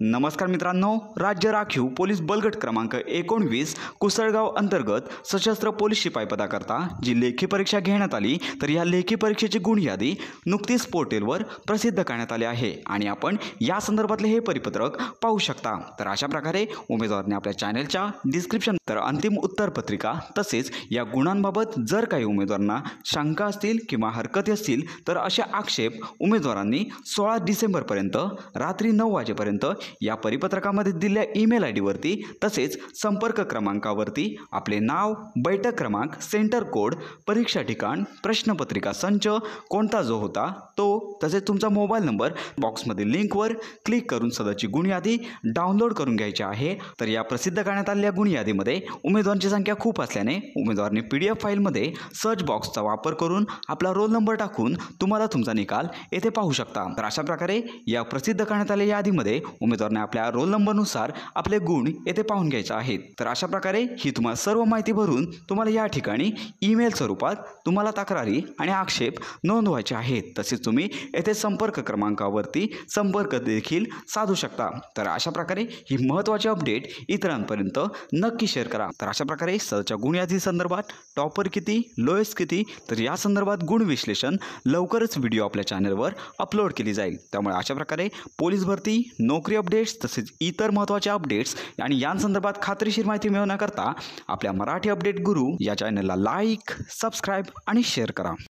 नमस्कार मित्रांनो राज्य राखीव पोलीस बलगट क्रमांक एकोणवीस कुसळगाव अंतर्गत सशस्त्र पोलीस पदाकरता जी लेखी परीक्षा घेण्यात आली तर या लेखी परीक्षेची गुण यादी नुकतीच पोर्टेलवर प्रसिद्ध करण्यात आली आहे आणि आपण या संदर्भातले हे परिपत्रक पाहू शकता तर अशा प्रकारे उमेदवारने आपल्या चॅनलच्या डिस्क्रिप्शन तर अंतिम उत्तरपत्रिका तसेच या गुणांबाबत जर काही उमेदवारांना शंका असतील किंवा हरकती असतील तर असे आक्षेप उमेदवारांनी सोळा डिसेंबरपर्यंत रात्री नऊ वाजेपर्यंत या परिपत्रकामध्ये दिलेल्या ईमेल आय डीवरती तसेच संपर्क क्रमांकावरती आपले नाव बैठक क्रमांक सेंटर कोड परीक्षा ठिकाण प्रश्नपत्रिका संच कोणता जो होता तो तसेच तुमचा मोबाईल नंबर बॉक्समध्ये लिंकवर क्लिक करून गुण गुणयादी डाउनलोड करून घ्यायची आहे तर या प्रसिद्ध करण्यात आलेल्या यादीमध्ये उमेदवारांची संख्या खूप असल्याने उमेदवारांनी पी डी एफ फाईलमध्ये सर्च बॉक्सचा वापर करून आपला रोल नंबर टाकून तुम्हाला तुमचा निकाल येथे पाहू शकता तर अशा प्रकारे या प्रसिद्ध करण्यात आलेल्या यादीमध्ये उमेदवारने आपल्या रोल नंबरनुसार आपले गुण येथे पाहून घ्यायचे आहेत तर अशा प्रकारे ही तुम्हाला सर्व माहिती भरून तुम्हाला या ठिकाणी ईमेल स्वरूपात तुम्हाला तक्रारी आणि आक्षेप नोंदवायचे आहेत तसेच तुम्ही येथे संपर्क क्रमांकावरती संपर्क देखील साधू शकता तर अशा प्रकारे ही महत्त्वाची अपडेट इतरांपर्यंत नक्की शेअर करा तर अशा प्रकारे सदच्या गुणयादी संदर्भात टॉपर किती लोएस्ट किती तर या संदर्भात गुण विश्लेषण लवकरच व्हिडिओ आपल्या चॅनलवर अपलोड केली जाईल त्यामुळे अशा प्रकारे पोलीस भरती नोकरी अपडेट्स तसेच इतर महत्त्वाच्या अपडेट्स आणि यांसंदर्भात खात्रीशीर माहिती मिळवण्याकरता आपल्या मराठी अपडेट गुरु या चॅनलला लाईक सबस्क्राईब आणि शेअर करा